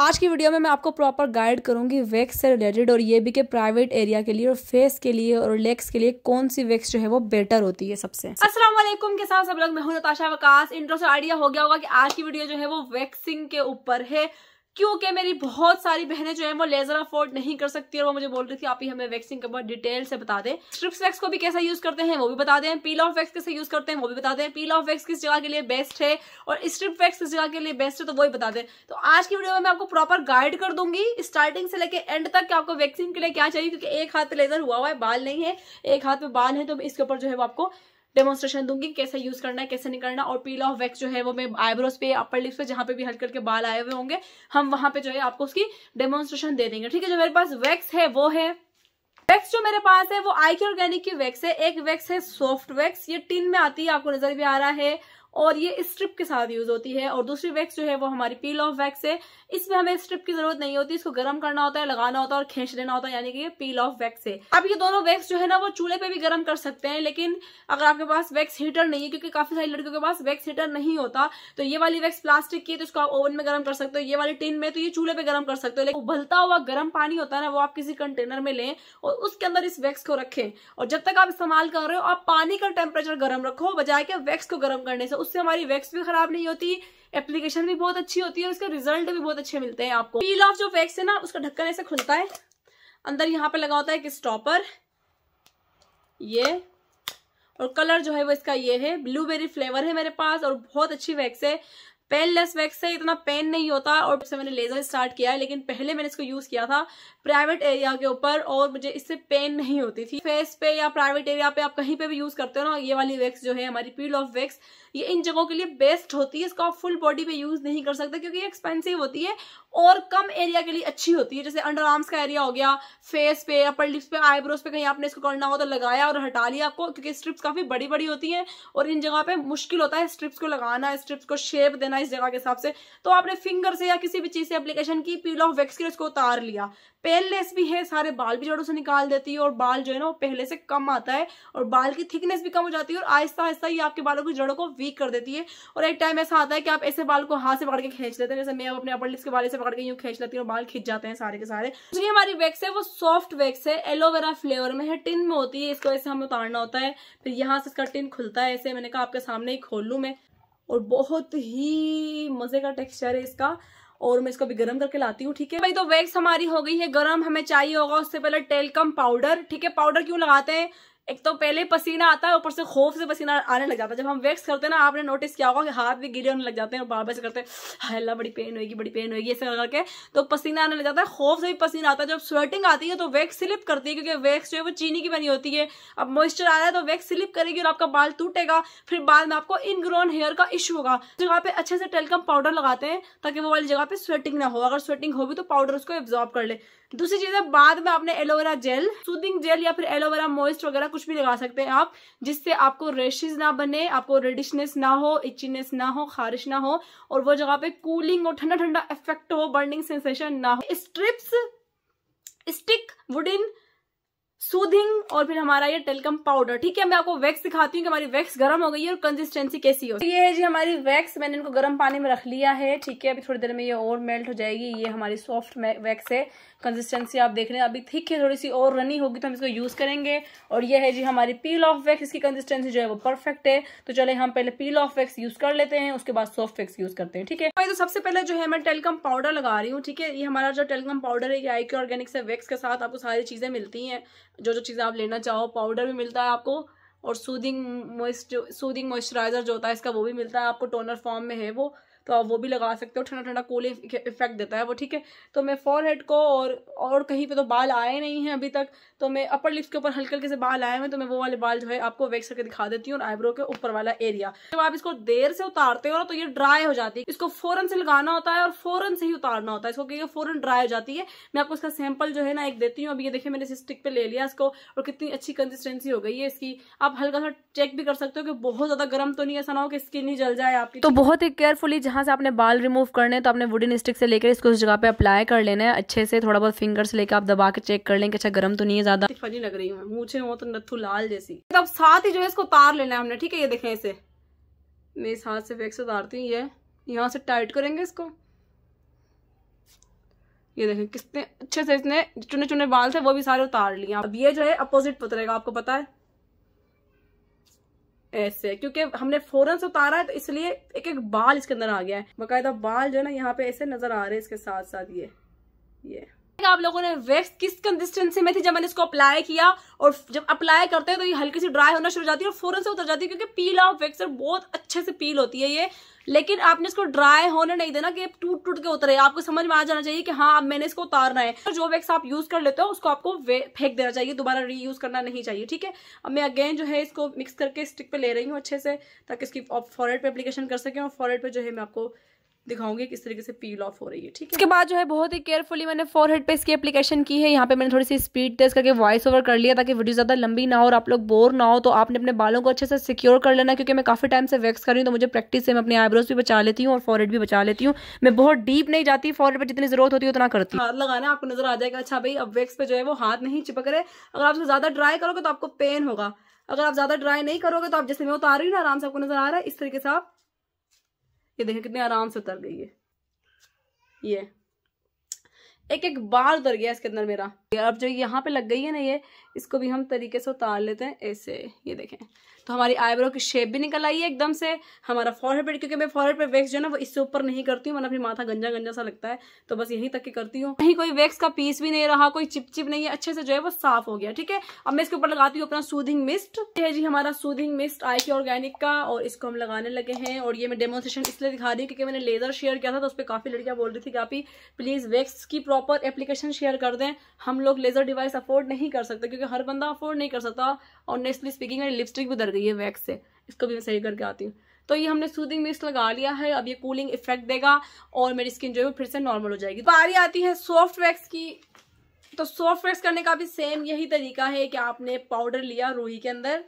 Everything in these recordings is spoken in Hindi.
आज की वीडियो में मैं आपको प्रॉपर गाइड करूंगी वैक्स से रिलेटेड और ये भी कि प्राइवेट एरिया के लिए और फेस के लिए और लेग्स के लिए कौन सी वैक्स जो है वो बेटर होती है सबसे अस्सलाम वालेकुम के साथ सब लोग मैं हूं नताशा वकास इंट्रो से आइडिया हो गया होगा कि आज की वीडियो जो है वो वैक्सिंग के ऊपर है क्योंकि मेरी बहुत सारी बहनें जो है वो लेजर अफोर्ड नहीं कर सकती और वो मुझे बोल रही थी आप ही हमें वैक्सिंग के बाद डिटेल से बता दें स्ट्रिप्स वैक्स को भी कैसे यूज करते हैं वो भी बता दें पील ऑफ वैक्स कैसे यूज करते हैं वो भी बता दें पील ऑफ वैक्स किस जगह के लिए बेस्ट है और स्ट्रिप वैक्स किस जगह के लिए बेस्ट है तो वही बता दें तो आज की वीडियो में मैं आपको प्रॉपर गाइड कर दूंगी स्टार्टिंग से लेकर एंड तक आपको वैक्सीन के लिए क्या चाहिए क्योंकि एक हाथ पे लेजर हुआ हुआ है बाल नहीं है एक हाथ पे बाल है तो इसके ऊपर जो है वो आपको डेमोस्ट्रेशन दूंगी कैसे यूज करना है कैसे नहीं करना और पील ऑफ वैक्स जो है वो मैं आईब्रोज पे अपर लिप्स पे जहां पे भी हल्के करके बाल आए हुए होंगे हम वहां पे जो है आपको उसकी डेमोन्स्ट्रेशन दे देंगे ठीक है जो मेरे पास वैक्स है वो है वैक्स जो मेरे पास है वो आई के ऑर्गेनिक की वैक्स है एक वैक्स है सॉफ्ट वैक्स ये टिन में आती है आपको नजर भी आ रहा है और ये स्ट्रिप के साथ यूज होती है और दूसरी वैक्स जो है वो हमारी पील ऑफ वैक्स है इसमें हमें स्ट्रिप की जरूरत नहीं होती इसको गर्म करना होता है लगाना होता है और खींच देना होता है यानी कि ये पील ऑफ वैक्स है अब ये दोनों वैक्स जो है ना वो चूल्हे पे भी गर्म कर सकते हैं लेकिन अगर आपके पास वैक्स हीटर नहीं है क्योंकि काफी सारी लड़कियों के पास वैक्स हीटर नहीं होता तो ये वाली वैक्स प्लास्टिक की है तो इसको आप ओवन में गर्म कर सकते हो ये वाली टिन में तो ये चूल्हे पे गर्म कर सकते हो लेकिन उबलता हुआ गर्म पानी होता है ना वो आप किसी कंटेनर में लें और उसके अंदर इस वैक्स को रखें और जब तक आप इस्तेमाल कर रहे हो आप पानी का टेम्परेचर गर्म रखो बजाय के वैक्स को गर्म करने से उससे हमारी वैक्स भी खराब नहीं होती एप्लीकेशन भी बहुत अच्छी होती है और इसके रिजल्ट भी बहुत अच्छे मिलते हैं आपको पील ऑफ जो वैक्स है ना उसका ढक्कन ऐसे खुलता है अंदर यहाँ पे लगा होता है एक स्टॉपर ये और कलर जो है वो इसका ये है ब्लूबेरी फ्लेवर है मेरे पास और बहुत अच्छी वैक्स है पेन लेस वैक्स है इतना पेन नहीं होता और उससे मैंने लेजर स्टार्ट किया है लेकिन पहले मैंने इसको यूज किया था प्राइवेट एरिया के ऊपर और मुझे इससे पेन नहीं होती थी फेस पे या प्राइवेट एरिया पे आप कहीं पे भी यूज करते हो ना ये वाली वैक्स जो है हमारी पील ऑफ वैक्स ये इन जगहों के लिए बेस्ट होती है इसको आप फुल बॉडी पे यूज नहीं कर सकते क्योंकि ये एक्सपेंसिव होती है और कम एरिया के लिए अच्छी होती है जैसे अंडर आर्म्स का एरिया हो गया फेस पे अपर लिप्स पे आईब्रोज पे कहीं आपने इसको करना हो तो लगाया और हटा लिया आपको क्योंकि स्ट्रिप्स काफी बड़ी बड़ी होती है और इन जगह पे मुश्किल होता है स्ट्रिप्स को लगाना स्ट्रिप्स को शेप देना इस जगह के हिसाब से तो आपने फिंगर से या किसी भी चीज से एप्लीकेशन की पील ऑफ वैक्स की उसको उतार लिया पेनलेस भी है सारे बाल भी जड़ों से निकाल देती है और बाल जो है ना वो पहले से कम आता है और बाल की थिकनेस भी कम हो जाती है और आहिस्ता आहिस्ता ये आपके बालों की जड़ों को वीक कर देती है और एक टाइम ऐसा आता है कि आप ऐसे बाल को हाथ से पकड़ के खींच लेते हैं जैसे मैं अपने अपर लिप्स के बाल से पकड़ के यूँ खींच लेती हूँ बाल खींच जाते हैं सारे के सारे जो तो ये हमारी वैक्स है वो सॉफ्ट वैक्स है एलोवेरा फ्लेवर में है टिन में होती है इसको ऐसे हमें उतारना होता है फिर यहाँ से इसका टिन खुलता है ऐसे मैंने कहा आपके सामने ही खोल लूँ मैं और बहुत ही मजे का टेक्सचर है इसका और मैं इसको भी गर्म करके लाती हूँ ठीक है भाई तो वैक्स हमारी हो गई है गर्म हमें चाहिए होगा उससे पहले टेलकम पाउडर ठीक है पाउडर क्यों लगाते हैं एक तो पहले पसीना आता है ऊपर से खौफ से पसीना आने लग जाता है जब हम वैक्स करते हैं ना आपने नोटिस किया होगा कि हाथ भी गिरे होने लग जाते हैं बार बार से करते हैं हल्ला बड़ी पेन होगी बड़ी पेन होगी ऐसे करके तो पसीना आने लग जाता है खौफ से भी पसीना आता है जब स्वेटिंग आती है तो वैक्स स्लिप करती है क्योंकि वैक्स जो है वो चीनी की बनी होती है अब मॉइस्चर आ रहा है तो वैक्स स्लिप करेगी और आपका बाल टूटेगा फिर बाद में आपको इनग्रोन हेयर का इशू होगा तो जगह पे अच्छे से टेलकम पाउडर लगाते हैं ताकि वो वाली जगह पे स्वेटिंग ना हो अगर स्वेटिंग होगी तो पाउडर उसको एब्जॉर्ब कर ले दूसरी चीज है बाद में आपने एलोवेरा जेल सूदिंग जेल या फिर एलोवेरा मॉइस्ट वगैरह कुछ भी लगा सकते हैं आप जिससे आपको रेशिज ना बने आपको रेडिशनेस ना हो इचीनेस ना हो खारिश ना हो और वो जगह पे कूलिंग और ठंडा ठंडा इफेक्ट हो बर्निंग सेंसेशन ना हो स्ट्रिप्स स्टिक वुडिन सूदिंग और फिर हमारा ये टेलकम पाउडर ठीक है मैं आपको वैक्स दिखाती हूँ कि हमारी वैक्स गर्म हो गई है और कंसिस्टेंसी कैसी हो ये है जी हमारी वैक्स मैंने इनको गर्म पानी में रख लिया है ठीक है अभी थोड़ी देर में ये और मेल्ट हो जाएगी ये हमारी सॉफ्ट वैक्स है कंसिस्टेंसी आप देख रहे हैं अभी थिक है थोड़ी सी और रनी होगी तो हम इसको यूज करेंगे और यह है जी हमारी पील ऑफ वैक्स इसकी कंसिस्टेंसी जो है वो परफेक्ट है तो चले हम पहले पील ऑफ वैक्स यूज कर लेते हैं उसके बाद सॉफ्ट वैक्स यूज करते हैं ठीक है तो सबसे पहले जो है मैं टेलकम पाउडर लगा रही हूँ ठीक है ये हमारा जो टेलकम पाउडर है ये आई ऑर्गेनिक्स है वैक्स के साथ आपको सारी चीजें मिलती हैं जो जो चीज़ें आप लेना चाहो पाउडर भी मिलता है आपको और सूदिंग मॉइस्ट सूदिंग मॉइस्चराइज़र जो होता है इसका वो भी मिलता है आपको टोनर फॉर्म में है वो तो आप वो भी लगा सकते हो ठंडा ठंडा कूलिंग इफेक्ट देता है वो ठीक है तो मैं फॉरहेड को और और कहीं पे तो बाल आए नहीं हैं अभी तक तो मैं अपर लिप्स के ऊपर हल्के हल्के से बाल आए हुए तो मैं वो वाले बाल जो है आपको वेक्स करके दिखा देती हूँ और आईब्रो के ऊपर वाला एरिया जब आप इसको देर से उतारते हो ना तो ये ड्राई हो जाती है इसको फौरन से लगाना होता है और फौरन से ही उतारना होता है इसको क्योंकि फौरन ड्राई हो जाती है मैं आपको इसका सैंपल जो है ना एक देती हूँ अब ये देखिए मैंने इस स्टिक पे ले लिया इसको और कितनी अच्छी कंसिस्टेंसी हो गई है इसकी आप हल्का सा चेक भी कर सकते हो कि बहुत ज्यादा गर्म तो नहीं ऐसा ना हो कि स्किन ही जल जाए आपकी तो बहुत ही केयरफुली जहाँ से आपने बाल रिमूव करने तो आपने वुडन स्टिक से लेकर इसको उस जगह पे अप्लाई कर लेना है अच्छे से थोड़ा बहुत फिंगर्स लेकर आप दबा के चेक कर लें कि अच्छा गर्म तो नहीं है ज्यादा फनी लग रही है मुझे वो तो नथु लाल जैसी तो अब साथ ही जो है इसको उतार लेना है हमने ठीक है ये देखें इसे मैं इस हाथ से वेक्स उतारती हूँ ये यहाँ से टाइट करेंगे इसको ये देखें किसने अच्छे से इसने चुने चुने बाल थे वो भी सारे उतार लिए अब ये जो है अपोजिट पुतरेगा आपको पता है ऐसे क्योंकि हमने फौरन से उतारा है तो इसलिए एक एक बाल इसके अंदर आ गया है बकायदा बाल जो है ना यहाँ पे ऐसे नजर आ रहे हैं इसके साथ साथ ये ये आप लोगों ने वैक्स किस कंसिस्टेंसी में थी जब मैंने इसको अप्लाई किया और जब अप्लाई करते हैं तो ये हल्की सी ड्राई होना शुरू हो जाती है और फौरन से उतर जाती है क्योंकि पील ऑफ वैक्स बहुत अच्छे से पील होती है ये लेकिन आपने इसको ड्राई होने नहीं देना कि टूट टूट के उतरे आपको समझ में आ जाना चाहिए कि हाँ अब मैंने इसको उतारना है तो जो वैक्स आप यूज कर लेते हो उसको आपको फेंक देना चाहिए दोबारा री करना नहीं चाहिए ठीक है अब मैं अगेन जो है इसको मिक्स करके स्टिक पे ले रही हूँ अच्छे से ताकि इसकी फॉरेड पे अपलीकेशन कर सकें और फॉरेड पे जो है मैं आपको दिखाऊंगी किस तरीके से पील ऑफ हो रही है ठीक है इसके बाद जो है बहुत ही केयरफुली मैंने फोर पे इसकी एप्लीकेशन की है यहाँ पे मैंने थोड़ी सी स्पीड टेस्ट करके वॉइस ओवर कर लिया ताकि वीडियो ज़्यादा लंबी ना हो और आप लोग बोर ना हो तो आपने अपने बालों को अच्छे से सिक्योर कर लेना क्योंकि मैं काफ़ी टाइम से वैक्स कर रही हूँ तो मुझे प्रैक्टिस से मैं अपने आईब्रोज भी बचा लेती हूँ और फॉरहेड भी बचा लेती हूँ मैं बहुत डीप नहीं जाती फॉरहेड पर जितनी जरूरत होती है उतना करती हूँ हाथ लगाना आपको नजर आ जाएगा अच्छा भाई अब वैक्स पे जो है वो हाथ नहीं चिपक रहे अगर आप ज़्यादा ड्राई करोगे तो आपको पेन होगा अगर आप ज़्यादा ड्राई नहीं करोगे तो आप जैसे मैं उतार रही हूँ ना आराम से आपको नजर आ रहा है इस तरीके से आप ये देखें कितने आराम से उतर गई है ये एक एक बार उतर गया इसके अंदर मेरा अब जो यहाँ पे लग गई है ना ये इसको भी हम तरीके से उतार लेते हैं ऐसे ये देखें तो हमारी आईब्रो की शेप भी निकल आई है एकदम से हमारा फॉरहेड पर क्योंकि मैं फॉरहेड पर वैक्स जो है ना वो इससे ऊपर नहीं करती हूँ मैंने अपनी माथा गंजा गंजा सा लगता है तो बस यहीं तक के करती हूँ कहीं कोई वैक्स का पीस भी नहीं रहा कोई चिपचिप नहीं है अच्छे से जो है वो साफ हो गया ठीक है अब मैं इसके ऊपर लगाती हूँ अपना सूदिंग मिस्ट है जी हमारा सूदिंग मिस्ट आई की ऑर्गेनिक का और इसको हम लगाने लगे हैं और ये मैं डेमोन्स्ट्रेशन इसलिए दिखा रही हूँ क्योंकि मैंने लेजर शेयर किया था तो उस पर काफी लड़कियां बोल रही थी कि आप ही प्लीज वैक्स की प्रॉपर एप्लीकेशन शेयर कर दें हम लोग लेजर डिवाइस अफोर्ड नहीं कर सकते क्योंकि क्योंकि हर बंदा अफोर्ड नहीं कर सकता और ऑनेस्टली स्पीकिंग मेरी लिपस्टिक भी उधर गई है वैक्स से इसको भी मैं सही करके आती हूँ तो ये हमने सूदिंग मिक्स लगा लिया है अब ये कूलिंग इफेक्ट देगा और मेरी स्किन जो है वो फिर से नॉर्मल हो जाएगी बारी आती है सॉफ्ट वैक्स की तो सॉफ्ट वैक्स करने का भी सेम यही तरीका है कि आपने पाउडर लिया रूही के अंदर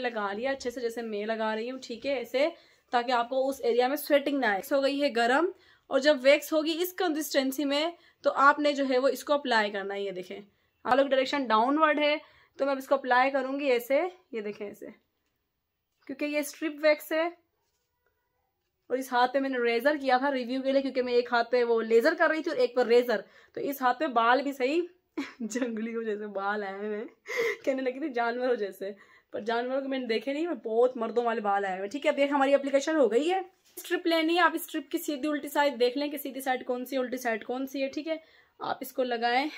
लगा लिया अच्छे से जैसे मैं लगा रही हूँ ठीक है ऐसे ताकि आपको उस एरिया में स्वेटिंग ना आए हो गई है गर्म और जब वैक्स होगी इस कंसिस्टेंसी में तो आपने जो है वो इसको अप्लाई करना है ये देखें आलोक डायरेक्शन डाउनवर्ड है तो मैं अब इसको अप्लाई करूंगी ऐसे ये देखें ऐसे क्योंकि ये स्ट्रिप वैक्स है और इस हाथ पे मैंने रेजर किया था रिव्यू के लिए क्योंकि मैं एक हाथ पे वो लेजर कर रही थी और एक पर रेजर तो इस हाथ पे बाल भी सही जंगली हो जैसे बाल आए हुए कहने लगी थी जानवर हो जैसे पर जानवरों को मैंने देखे नहीं मैं बहुत मर्दों वाले बाल आए हुए ठीक है अब देख हमारी अप्लीकेशन हो गई है स्ट्रिप लेनी है आप स्ट्रिप की सीधी उल्टी साइड देख लें कि सीधी साइड कौन सी उल्टी साइड कौन सी है ठीक है आप इसको लगाएं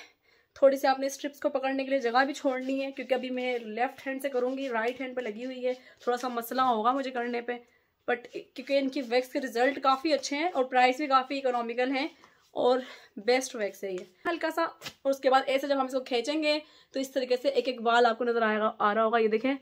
थोड़ी सी आपने स्ट्रिप्स को पकड़ने के लिए जगह भी छोड़नी है क्योंकि अभी मैं लेफ्ट हैंड से करूँगी राइट हैंड पर लगी हुई है थोड़ा सा मसला होगा मुझे करने पर बट क्योंकि इनकी वैक्स के रिजल्ट काफ़ी अच्छे हैं और प्राइस भी काफ़ी इकोनॉमिकल हैं और बेस्ट वैक्स है ये हल्का सा और उसके बाद ऐसे जब हम इसको खींचेंगे तो इस तरीके से एक एक बाल आपको नज़र आएगा आ रहा होगा ये देखें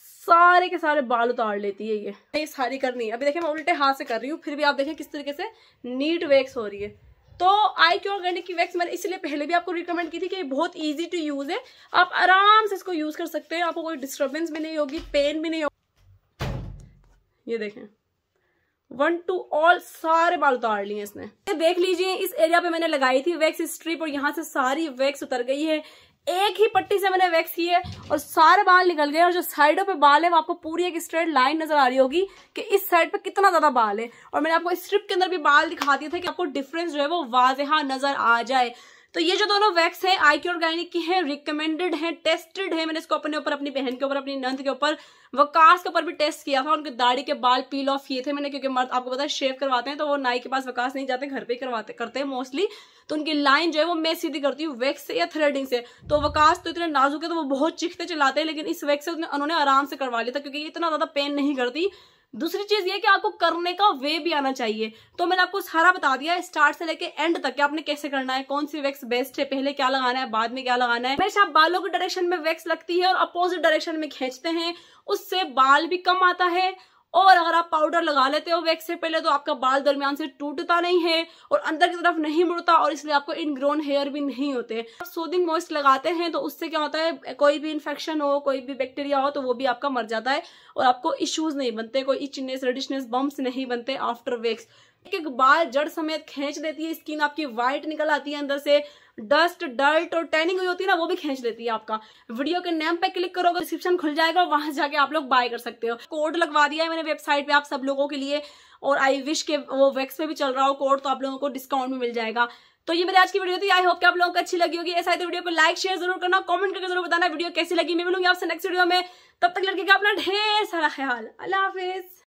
सारे के सारे बाल उतार लेती है ये ये सारी करनी है अभी देखें मैं उल्टे हाथ से कर रही हूँ फिर भी आप देखें किस तरीके से नीट वैक्स हो रही है तो आई क्यू ऑर्गेनिक की वैक्स मैंने इसलिए पहले भी आपको रिकमेंड की थी कि बहुत इजी टू यूज़ है आप आराम से इसको यूज़ कर सकते हैं आपको कोई डिस्टर्बेंस भी नहीं होगी पेन भी नहीं होगी ये देखें वन टू ऑल सारे बाल उतार लिए इसने देख लीजिए इस एरिया पे मैंने लगाई थी वैक्स स्ट्रिप और यहाँ से सारी वैक्स उतर गई है एक ही पट्टी से मैंने वैक्स की है और सारे बाल निकल गए और जो साइडों पे बाल है वो आपको पूरी एक स्ट्रेट लाइन नजर आ रही होगी कि इस साइड पे कितना ज्यादा बाल है और मैंने आपको स्ट्रिप के अंदर भी बाल दिखा दिया था कि आपको डिफरेंस जो है वो वाजहा नजर आ जाए तो ये जो दोनों वैक्स है आई के ऑर्गेनिक की है रिकमेंडेड है टेस्टेड है मैंने इसको अपने ऊपर अपनी बहन के ऊपर अपनी नंद के ऊपर वकास के ऊपर भी टेस्ट किया था उनके दाढ़ी के बाल पील ऑफ किए थे मैंने क्योंकि मर्द आपको पता है शेव करवाते हैं तो वो नाई के पास वकास नहीं जाते घर पे करवाते करते हैं मोस्टली तो उनकी लाइन जो है वो मैं सीधी करती हूँ वैक्स से या थ्रेडिंग से तो वकास तो इतने नाजुक है तो वो बहुत चिखते चलाते हैं लेकिन इस वैक्स से उन्होंने आराम से करवा लिया था क्योंकि इतना ज्यादा पेन नहीं करती दूसरी चीज ये कि आपको करने का वे भी आना चाहिए तो मैंने आपको सारा बता दिया स्टार्ट से लेके एंड तक कि आपने कैसे करना है कौन सी वैक्स बेस्ट है पहले क्या लगाना है बाद में क्या लगाना है हमेशा बालों के डायरेक्शन में वैक्स लगती है और अपोजिट डायरेक्शन में खींचते हैं उससे बाल भी कम आता है और अगर आप पाउडर लगा लेते हो वैक्स से पहले तो आपका बाल दरमियान से टूटता नहीं है और अंदर की तरफ नहीं मुड़ता और इसलिए आपको इनग्रोन हेयर भी नहीं होते सोदिंग मॉइस्ट लगाते हैं तो उससे क्या होता है कोई भी इन्फेक्शन हो कोई भी बैक्टीरिया हो तो वो भी आपका मर जाता है और आपको इश्यूज नहीं बनते कोई इचनेस रेडिशनेस बम्प्स नहीं बनते आफ्टर वैक्स एक एक बाल जड़ समेत खींच देती है स्किन आपकी व्हाइट निकल आती है अंदर से डस्ट डर्ट और टैनिंग हुई होती है ना वो भी खींच लेती है आपका वीडियो के नेम पे क्लिक करोगे डिस्क्रिप्शन खुल जाएगा वहां जाके आप लोग बाय कर सकते हो कोड लगवा दिया है मैंने वेबसाइट पे आप सब लोगों के लिए और आई विश के वो वैक्स पे भी चल रहा हो कोड तो आप लोगों को डिस्काउंट भी मिल जाएगा तो ये मेरी आज की वीडियो थी आई होप कि आप लोगों को अच्छी लगी होगी ऐसा है तो वीडियो को लाइक शेयर जरूर करना कमेंट करके जरूर बताना वीडियो कैसी लगी मैं मिलूंगी आपसे नेक्स्ट वीडियो में तब तक लड़के का अपना ढेर सारा ख्याल अल्लाह हाफिज